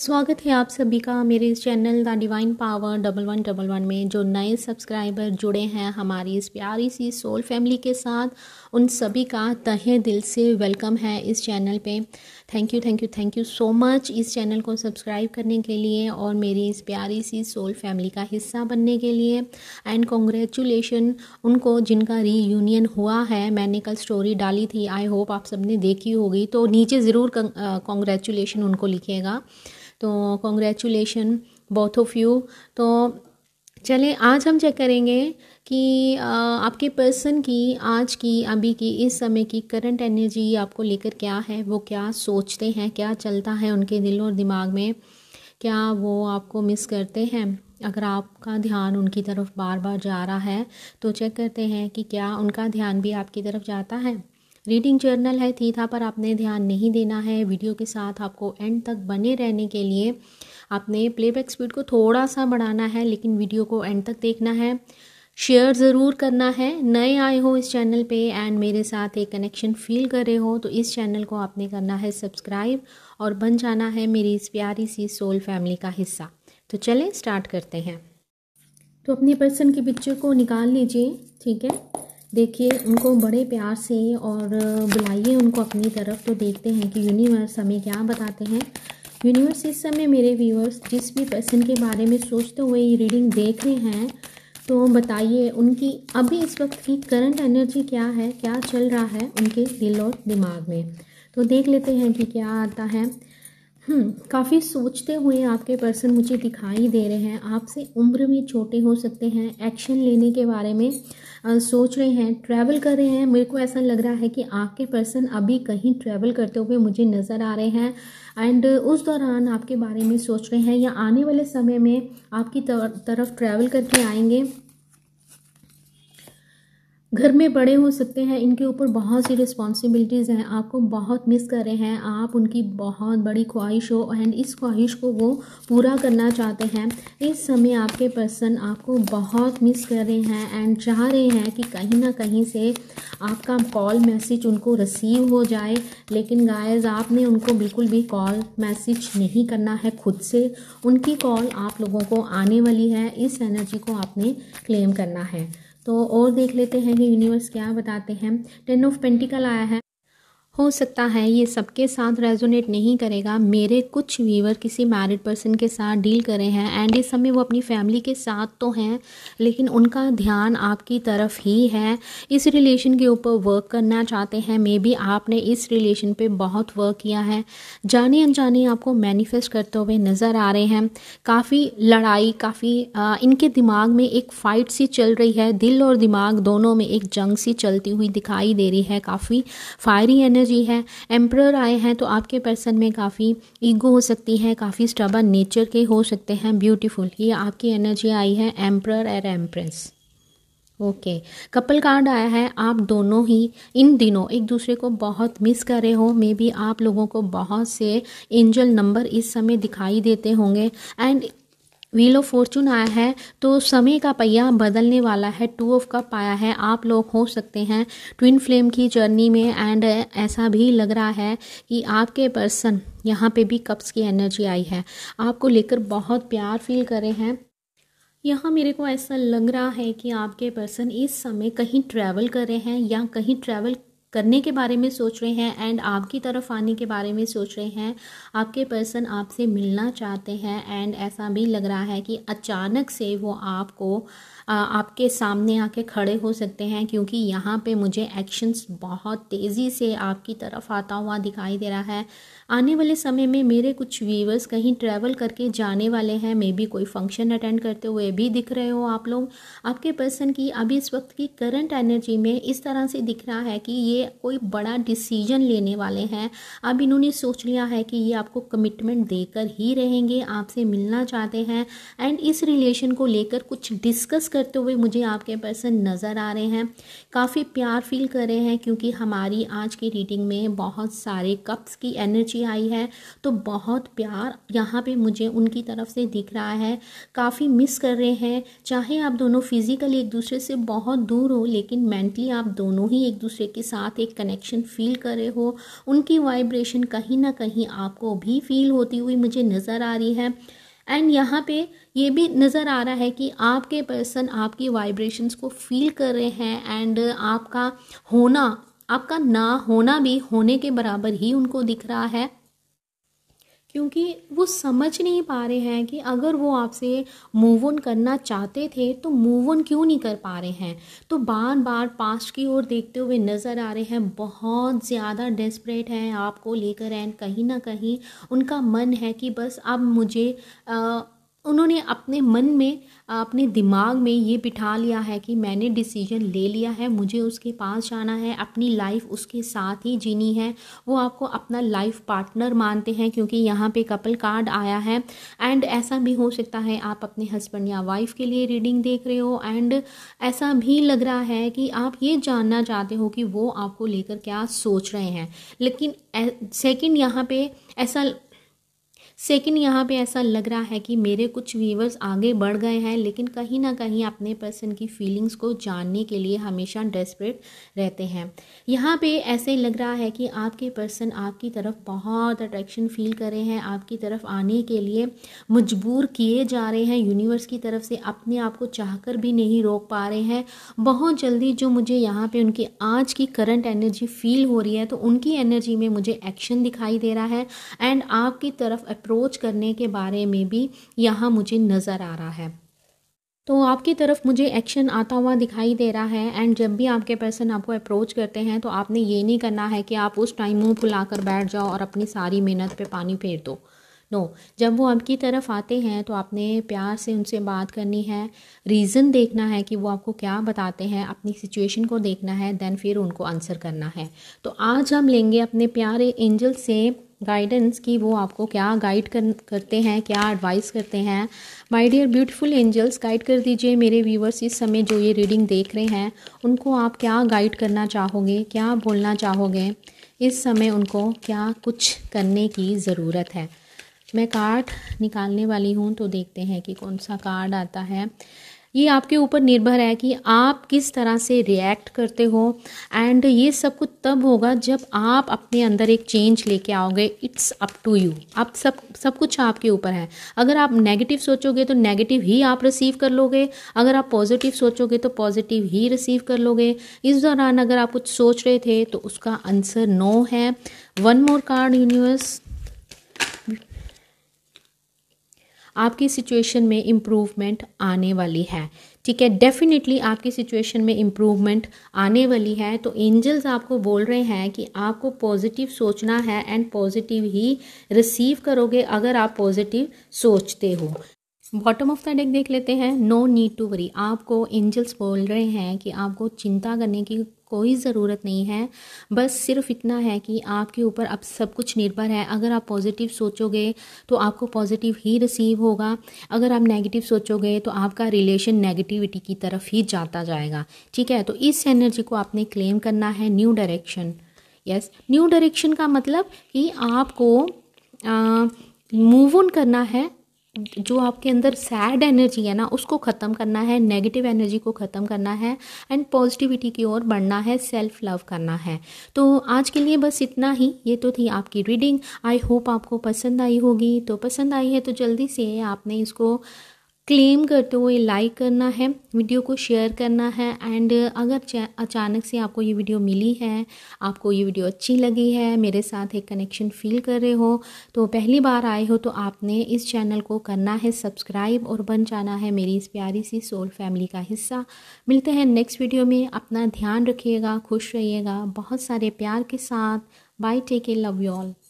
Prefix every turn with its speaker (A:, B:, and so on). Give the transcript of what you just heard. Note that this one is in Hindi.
A: स्वागत है आप सभी का मेरे इस channel the divine power double one double one में जो नए सब्सक्राइबर जुड़े हैं हमारी इस प्यारी सी सोल फैमिली के साथ उन सभी का तहे दिल से वेलकम है इस चैनल पे thank you thank you thank you so much इस चैनल को सब्सक्राइब करने के लिए और मेरी इस प्यारी सी सोल फैमिली का हिस्सा बनने के लिए एंड कॉन्ग्रेचुलेशन उनको जिनका री हुआ है मैंने कल स्टोरी डाली थी आई होप आप सबने देखी होगी तो नीचे ज़रूर कॉन्ग्रेचुलेशन उनको लिखेगा तो कॉन्ग्रेचुलेशन बोथ ऑफ यू तो चले आज हम चेक करेंगे कि आपके पर्सन की आज की अभी की इस समय की करंट एनर्जी आपको लेकर क्या है वो क्या सोचते हैं क्या चलता है उनके दिल और दिमाग में क्या वो आपको मिस करते हैं अगर आपका ध्यान उनकी तरफ बार बार जा रहा है तो चेक करते हैं कि क्या उनका ध्यान भी आपकी तरफ जाता है रीडिंग जर्नल है थीथा पर आपने ध्यान नहीं देना है वीडियो के साथ आपको एंड तक बने रहने के लिए आपने प्लेबैक स्पीड को थोड़ा सा बढ़ाना है लेकिन वीडियो को एंड तक देखना है शेयर ज़रूर करना है नए आए हो इस चैनल पे एंड मेरे साथ एक कनेक्शन फील कर रहे हो तो इस चैनल को आपने करना है सब्सक्राइब और बन जाना है मेरी इस प्यारी सी सोल फैमिली का हिस्सा तो चलें स्टार्ट करते हैं तो अपने पर्सन के पिक्चर को निकाल लीजिए ठीक है देखिए उनको बड़े प्यार से और बुलाइए उनको अपनी तरफ तो देखते हैं कि यूनिवर्स हमें क्या बताते हैं यूनिवर्स इस समय मेरे व्यूअर्स जिस भी पर्सन के बारे में सोचते हुए ये रीडिंग देख रहे हैं तो बताइए उनकी अभी इस वक्त की करंट एनर्जी क्या है क्या चल रहा है उनके दिल और दिमाग में तो देख लेते हैं कि क्या आता है हम्म, काफ़ी सोचते हुए आपके पर्सन मुझे दिखाई दे रहे हैं आपसे उम्र में छोटे हो सकते हैं एक्शन लेने के बारे में सोच रहे हैं ट्रैवल कर रहे हैं मेरे को ऐसा लग रहा है कि आपके पर्सन अभी कहीं ट्रैवल करते हुए मुझे नज़र आ रहे हैं एंड उस दौरान आपके बारे में सोच रहे हैं या आने वाले समय में आपकी तरफ ट्रैवल करके आएंगे घर में बड़े हो सकते हैं इनके ऊपर बहुत सी रिस्पॉन्सिबिलिटीज़ हैं आपको बहुत मिस कर रहे हैं आप उनकी बहुत बड़ी ख्वाहिश हो एंड इस ख्वाहिश को वो पूरा करना चाहते हैं इस समय आपके पर्सन आपको बहुत मिस कर रहे हैं एंड चाह रहे हैं कि कहीं ना कहीं से आपका कॉल मैसेज उनको रिसीव हो जाए लेकिन गायज आपने उनको बिल्कुल भी कॉल मैसेज नहीं करना है खुद से उनकी कॉल आप लोगों को आने वाली है इस एनर्जी को आपने क्लेम करना है तो और देख लेते हैं कि यूनिवर्स क्या बताते हैं टेन ऑफ पेंटिकल आया है हो सकता है ये सबके साथ रेजोनेट नहीं करेगा मेरे कुछ व्यूवर किसी मैरिड पर्सन के साथ डील करे हैं एंड इस समय वो अपनी फैमिली के साथ तो हैं लेकिन उनका ध्यान आपकी तरफ ही है इस रिलेशन के ऊपर वर्क करना चाहते हैं मे बी आपने इस रिलेशन पे बहुत वर्क किया है जाने अनजाने आपको मैनिफेस्ट करते हुए नज़र आ रहे हैं काफ़ी लड़ाई काफ़ी इनके दिमाग में एक फ़ाइट सी चल रही है दिल और दिमाग दोनों में एक जंग सी चलती हुई दिखाई दे रही है काफ़ी फायरी एनर्जी जी है एम्प्रर आए हैं तो आपके पर्सन में काफ़ी ईगो हो सकती है काफ़ी स्टबन नेचर के हो सकते हैं ब्यूटीफुल ये आपकी एनर्जी आई है emperor er empress okay okay. Couple card आया है आप दोनों ही इन दिनों एक दूसरे को बहुत मिस कर रहे हो मे बी आप लोगों को बहुत से एंजल नंबर इस समय दिखाई देते होंगे एंड व्हील ऑफ फॉर्चून आया है तो समय का पहिया बदलने वाला है टू ऑफ कप आया है आप लोग हो सकते हैं ट्विन फ्लेम की जर्नी में एंड ऐसा भी लग रहा है कि आपके पर्सन यहाँ पे भी कप्स की एनर्जी आई है आपको लेकर बहुत प्यार फील करे हैं यहाँ मेरे को ऐसा लग रहा है कि आपके पर्सन इस समय कहीं ट्रैवल कर रहे हैं या कहीं ट्रैवल करने के बारे में सोच रहे हैं एंड आपकी तरफ आने के बारे में सोच रहे हैं आपके पर्सन आपसे मिलना चाहते हैं एंड ऐसा भी लग रहा है कि अचानक से वो आपको आ, आपके सामने आके खड़े हो सकते हैं क्योंकि यहाँ पे मुझे एक्शंस बहुत तेज़ी से आपकी तरफ आता हुआ दिखाई दे रहा है आने वाले समय में मेरे कुछ व्यूवर्स कहीं ट्रैवल करके जाने वाले हैं मे बी कोई फंक्शन अटेंड करते हुए भी दिख रहे हो आप लोग आपके पर्सन की अभी इस वक्त की करंट एनर्जी में इस तरह से दिख रहा है कि ये कोई बड़ा डिसीजन लेने वाले हैं अब इन्होंने सोच लिया है कि ये आपको कमिटमेंट देकर ही रहेंगे आपसे मिलना चाहते हैं एंड इस रिलेशन को लेकर कुछ डिस्कस करते हुए मुझे आपके पर्सन नज़र आ रहे हैं काफ़ी प्यार फील कर रहे हैं क्योंकि हमारी आज की रीडिंग में बहुत सारे कप्स की एनर्जी खुशी आई है तो बहुत प्यार यहाँ पे मुझे उनकी तरफ से दिख रहा है काफ़ी मिस कर रहे हैं चाहे आप दोनों फिज़िकली एक दूसरे से बहुत दूर हो लेकिन मेंटली आप दोनों ही एक दूसरे के साथ एक कनेक्शन फील कर रहे हो उनकी वाइब्रेशन कहीं ना कहीं आपको भी फील होती हुई मुझे नज़र आ रही है एंड यहाँ पे ये भी नज़र आ रहा है कि आपके पर्सन आपकी वाइब्रेशंस को फील कर रहे हैं एंड आपका होना आपका ना होना भी होने के बराबर ही उनको दिख रहा है क्योंकि वो समझ नहीं पा रहे हैं कि अगर वो आपसे मूव ऑन करना चाहते थे तो मूव ऑन क्यों नहीं कर पा रहे हैं तो बार बार पास्ट की ओर देखते हुए नज़र आ रहे हैं बहुत ज़्यादा डेस्परेट हैं आपको लेकर एंड कहीं ना कहीं उनका मन है कि बस अब मुझे आ, उन्होंने अपने मन में अपने दिमाग में ये बिठा लिया है कि मैंने डिसीजन ले लिया है मुझे उसके पास जाना है अपनी लाइफ उसके साथ ही जीनी है वो आपको अपना लाइफ पार्टनर मानते हैं क्योंकि यहाँ पे कपल कार्ड आया है एंड ऐसा भी हो सकता है आप अपने हस्बैंड या वाइफ के लिए रीडिंग देख रहे हो एंड ऐसा भी लग रहा है कि आप ये जानना चाहते हो कि वो आपको लेकर क्या सोच रहे हैं लेकिन सेकेंड यहाँ पर ऐसा सेकंड यहाँ पे ऐसा लग रहा है कि मेरे कुछ व्यूवर्स आगे बढ़ गए हैं लेकिन कहीं ना कहीं अपने पर्सन की फीलिंग्स को जानने के लिए हमेशा डेस्परेट रहते हैं यहाँ पे ऐसे लग रहा है कि आपके पर्सन आपकी तरफ बहुत अट्रैक्शन फील कर रहे हैं आपकी तरफ आने के लिए मजबूर किए जा रहे हैं यूनिवर्स की तरफ से अपने आप को चाह कर भी नहीं रोक पा रहे हैं बहुत जल्दी जो मुझे यहाँ पर उनकी आज की करंट एनर्जी फील हो रही है तो उनकी एनर्जी में मुझे एक्शन दिखाई दे रहा है एंड आपकी तरफ अप्रोच करने के बारे में भी यहाँ मुझे नज़र आ रहा है तो आपकी तरफ मुझे एक्शन आता हुआ दिखाई दे रहा है एंड जब भी आपके पर्सन आपको अप्रोच करते हैं तो आपने ये नहीं करना है कि आप उस टाइम मुँह फुला कर बैठ जाओ और अपनी सारी मेहनत पे पानी फेर दो नो जब वो आपकी तरफ आते हैं तो आपने प्यार से उनसे बात करनी है रीज़न देखना है कि वो आपको क्या बताते हैं अपनी सिचुएशन को देखना है देन फिर उनको आंसर करना है तो आज हम लेंगे अपने प्यारे एंजल से गाइडेंस कि वो आपको क्या गाइड कर, करते हैं क्या एडवाइस करते हैं my dear beautiful angels guide कर दीजिए मेरे व्यूवर्स इस समय जो ये रीडिंग देख रहे हैं उनको आप क्या गाइड करना चाहोगे क्या बोलना चाहोगे इस समय उनको क्या कुछ करने की ज़रूरत है मैं कार्ड निकालने वाली हूँ तो देखते हैं कि कौन सा कार्ड आता है ये आपके ऊपर निर्भर है कि आप किस तरह से रिएक्ट करते हो एंड ये सब कुछ तब होगा जब आप अपने अंदर एक चेंज लेके आओगे इट्स अप टू यू आप सब सब कुछ आपके ऊपर है अगर आप नेगेटिव सोचोगे तो नेगेटिव ही आप रिसीव कर लोगे अगर आप पॉजिटिव सोचोगे तो पॉजिटिव ही रिसीव कर लोगे इस दौरान अगर आप कुछ सोच रहे थे तो उसका आंसर नो है वन मोर कार्ड यूनिवर्स आपकी सिचुएशन में इम्प्रूवमेंट आने वाली है ठीक है डेफिनेटली आपकी सिचुएशन में इम्प्रूवमेंट आने वाली है तो एंजल्स आपको बोल रहे हैं कि आपको पॉजिटिव सोचना है एंड पॉजिटिव ही रिसीव करोगे अगर आप पॉजिटिव सोचते हो बॉटम ऑफ द डेक देख लेते हैं नो नीड टू वरी आपको एंजल्स बोल रहे हैं कि आपको चिंता करने की कोई ज़रूरत नहीं है बस सिर्फ इतना है कि आपके ऊपर अब सब कुछ निर्भर है अगर आप पॉजिटिव सोचोगे तो आपको पॉजिटिव ही रिसीव होगा अगर आप नेगेटिव सोचोगे तो आपका रिलेशन नेगेटिविटी की तरफ ही जाता जाएगा ठीक है तो इस एनर्जी को आपने क्लेम करना है new direction yes new direction का मतलब कि आपको मूव ऑन करना है जो आपके अंदर सैड एनर्जी है ना उसको ख़त्म करना है नेगेटिव एनर्जी को ख़त्म करना है एंड पॉजिटिविटी की ओर बढ़ना है सेल्फ लव करना है तो आज के लिए बस इतना ही ये तो थी आपकी रीडिंग आई होप आपको पसंद आई होगी तो पसंद आई है तो जल्दी से आपने इसको क्लेम करते हुए लाइक करना है वीडियो को शेयर करना है एंड अगर अचानक से आपको ये वीडियो मिली है आपको ये वीडियो अच्छी लगी है मेरे साथ एक कनेक्शन फील कर रहे हो तो पहली बार आए हो तो आपने इस चैनल को करना है सब्सक्राइब और बन जाना है मेरी इस प्यारी सी सोल फैमिली का हिस्सा मिलते हैं नेक्स्ट वीडियो में अपना ध्यान रखिएगा खुश रहिएगा बहुत सारे प्यार के साथ bye take a love you all